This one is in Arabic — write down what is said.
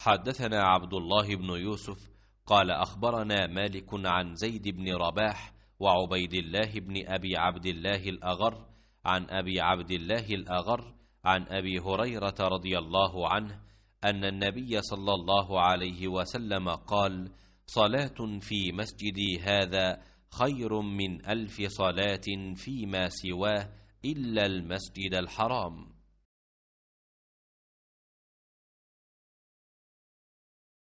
حدثنا عبد الله بن يوسف قال أخبرنا مالك عن زيد بن رباح وعبيد الله بن أبي عبد الله الأغر عن أبي عبد الله الأغر عن أبي هريرة رضي الله عنه أن النبي صلى الله عليه وسلم قال صلاة في مسجدي هذا خير من ألف صلاة فيما سواه إلا المسجد الحرام